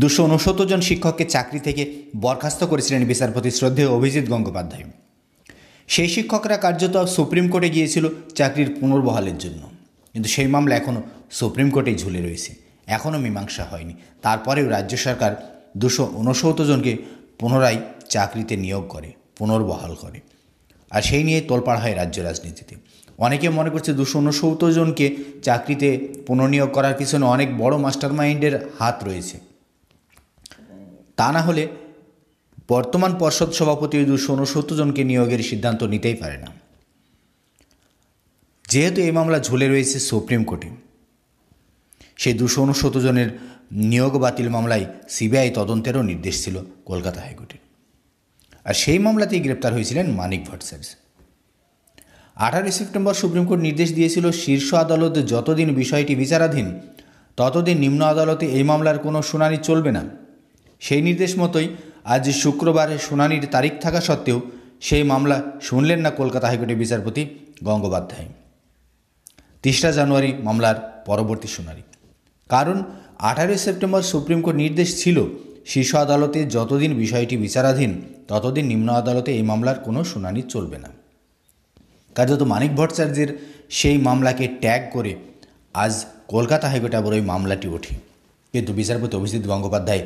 দুশো উনসত্তর জন শিক্ষককে চাকরি থেকে বরখাস্ত করেছিলেন বিচারপতি শ্রদ্ধেয় অভিজিৎ গঙ্গোপাধ্যায় সেই শিক্ষকরা কার্যত সুপ্রিম কোর্টে গিয়েছিল চাকরির পুনর্বহালের জন্য কিন্তু সেই মামলা এখনও সুপ্রিম কোর্টেই ঝুলে রয়েছে এখনও মীমাংসা হয়নি তারপরেও রাজ্য সরকার দুশো উনসত্ত জনকে পুনরায় চাকরিতে নিয়োগ করে পুনর্বহাল করে আর সেই নিয়ে তোলপাড় হয় রাজ্য রাজনীতিতে অনেকে মনে করছে দুশো উনসত্তর জনকে চাকরিতে পুনর্নিয়োগ করার পিছনে অনেক বড় মাস্টার মাইন্ডের হাত রয়েছে তা না হলে বর্তমান পর্ষদ সভাপতি দুশো ঊনসত্তর জনকে নিয়োগের সিদ্ধান্ত নিতেই পারে না যেহেতু এই মামলা ঝুলে রয়েছে সুপ্রিম কোর্টে সেই দুশো ঊনসত্তর জনের নিয়োগ বাতিল মামলায় সিবিআই তদন্তেরও নির্দেশ ছিল কলকাতা হাইকোর্টের আর সেই মামলাতেই গ্রেপ্তার হয়েছিলেন মানিক ভট্টাচার্য আঠারোই সেপ্টেম্বর সুপ্রিম কোর্ট নির্দেশ দিয়েছিল শীর্ষ আদালত যতদিন বিষয়টি বিচারাধীন ততদিন নিম্ন আদালতে এই মামলার কোনো শুনানি চলবে না সেই নির্দেশ মতোই আজ শুক্রবারে শুনানির তারিখ থাকা সত্ত্বেও সেই মামলা শুনলেন না কলকাতা হাইকোর্টের বিচারপতি গঙ্গোপাধ্যায় তিসরা জানুয়ারি মামলার পরবর্তী শুনানি কারণ আঠারোই সেপ্টেম্বর সুপ্রিম কোর্ট নির্দেশ ছিল শীর্ষ আদালতে যতদিন বিষয়টি বিচারাধীন ততদিন নিম্ন আদালতে এই মামলার কোনো শুনানি চলবে না কার্যত মানিক ভট্টাচার্যের সেই মামলাকে ট্যাগ করে আজ কলকাতা হাইকোর্টে আবার ওই মামলাটি ওঠে কিন্তু বিচারপতি অভিজিৎ গঙ্গোপাধ্যায়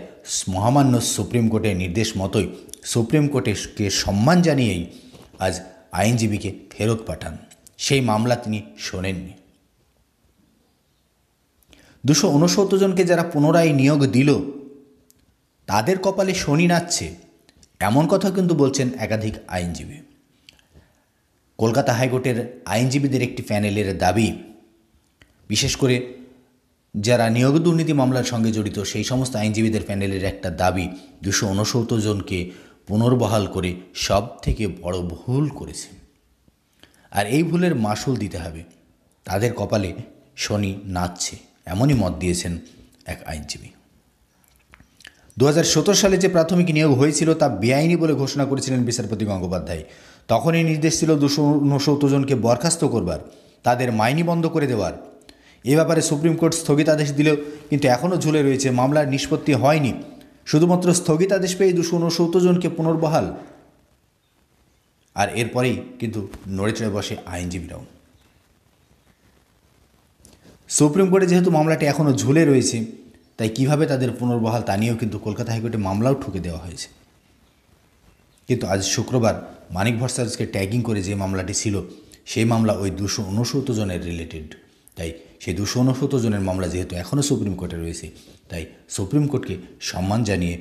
মহামান্য সুপ্রিম কোর্টের নির্দেশ মতোই সুপ্রিম কোর্টেকে সম্মান জানিয়েই আজ আইনজীবীকে ফেরত পাঠান সেই মামলা তিনি শোনেননি দুশো উনসত্তর জনকে যারা পুনরায় নিয়োগ দিল তাদের কপালে শনি নাচছে এমন কথা কিন্তু বলছেন একাধিক আইনজীবী কলকাতা হাইকোর্টের আইনজীবীদের একটি প্যানেলের দাবি বিশেষ করে যারা নিয়োগ দুর্নীতি মামলার সঙ্গে জড়িত সেই সমস্ত আইনজীবীদের প্যানেলের একটা দাবি দুশো উনসত্তর জনকে পুনর্বহাল করে সব থেকে বড় ভুল করেছে আর এই ভুলের মাসুল দিতে হবে তাদের কপালে শনি নাচছে এমনই মত দিয়েছেন এক আইনজীবী দু সালে যে প্রাথমিক নিয়োগ হয়েছিল তা বেআইনি বলে ঘোষণা করেছিলেন বিচারপতি গঙ্গোপাধ্যায় তখনই নির্দেশ ছিল দুশো উনসত্তর জনকে বরখাস্ত করবার তাদের মাইনি বন্ধ করে দেওয়ার এ ব্যাপারে সুপ্রিম কোর্ট স্থগিতাদেশ দিলেও কিন্তু এখনও ঝুলে রয়েছে মামলার নিষ্পত্তি হয়নি শুধুমাত্র স্থগিতাদেশ পেয়ে দুশো উনসত্তর জনকে পুনর্বহাল আর এরপরেই কিন্তু নড়ে চড়ে বসে আইনজীবীরাও সুপ্রিম কোর্টে যেহেতু মামলাটি এখনও ঝুলে রয়েছে তাই কিভাবে তাদের পুনর্বহাল তা নিয়েও কিন্তু কলকাতা হাইকোর্টে মামলাও ঠুকে দেওয়া হয়েছে কিন্তু আজ শুক্রবার মানিক ভট্টাচার্যকে ট্যাগিং করে যে মামলাটি ছিল সেই মামলা ওই দুশো উনসত্তর জনের রিলেটেড তাই সেই দুশো উনসত্তর জনের মামলা যেহেতু এখনও সুপ্রিম কোর্টে রয়েছে তাই সুপ্রিম কোর্টকে সম্মান জানিয়ে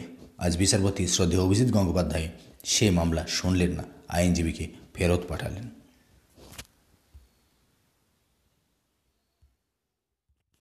আজ বিচারপতি শ্রদ্ধে অভিজিৎ গঙ্গোপাধ্যায় সে মামলা শুনলেন না আইনজীবীকে ফেরত পাঠালেন